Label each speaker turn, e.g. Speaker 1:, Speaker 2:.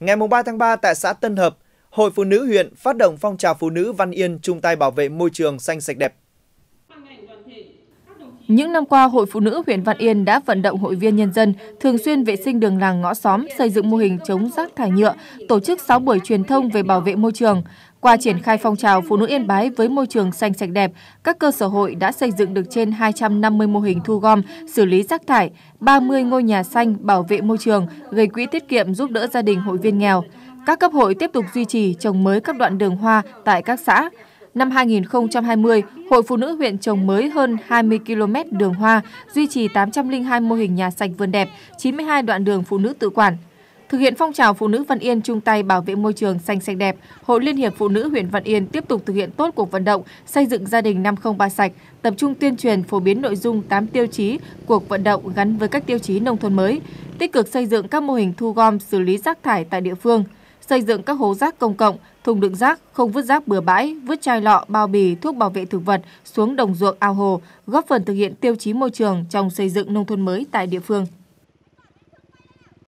Speaker 1: Ngày 3 tháng 3 tại xã Tân Hợp, Hội Phụ Nữ huyện phát động phong trào phụ nữ Văn Yên chung tay bảo vệ môi trường xanh sạch đẹp
Speaker 2: những năm qua, Hội Phụ Nữ huyện Văn Yên đã vận động hội viên nhân dân thường xuyên vệ sinh đường làng ngõ xóm, xây dựng mô hình chống rác thải nhựa, tổ chức 6 buổi truyền thông về bảo vệ môi trường. Qua triển khai phong trào Phụ nữ Yên Bái với môi trường xanh sạch đẹp, các cơ sở hội đã xây dựng được trên 250 mô hình thu gom, xử lý rác thải, 30 ngôi nhà xanh bảo vệ môi trường, gây quỹ tiết kiệm giúp đỡ gia đình hội viên nghèo. Các cấp hội tiếp tục duy trì trồng mới các đoạn đường hoa tại các xã, Năm 2020, Hội Phụ nữ huyện trồng mới hơn 20 km đường hoa, duy trì 802 mô hình nhà sạch vườn đẹp, 92 đoạn đường phụ nữ tự quản. Thực hiện phong trào phụ nữ Văn Yên chung tay bảo vệ môi trường xanh sạch đẹp, Hội Liên hiệp Phụ nữ huyện Văn Yên tiếp tục thực hiện tốt cuộc vận động xây dựng gia đình 503 sạch, tập trung tuyên truyền phổ biến nội dung 8 tiêu chí cuộc vận động gắn với các tiêu chí nông thôn mới, tích cực xây dựng các mô hình thu gom xử lý rác thải tại địa phương, xây dựng các hố rác công cộng, thùng đựng rác, không vứt rác bừa bãi, vứt chai lọ, bao bì, thuốc bảo vệ thực vật xuống đồng ruộng ao hồ, góp phần thực hiện tiêu chí môi trường trong xây dựng nông thôn mới tại địa phương.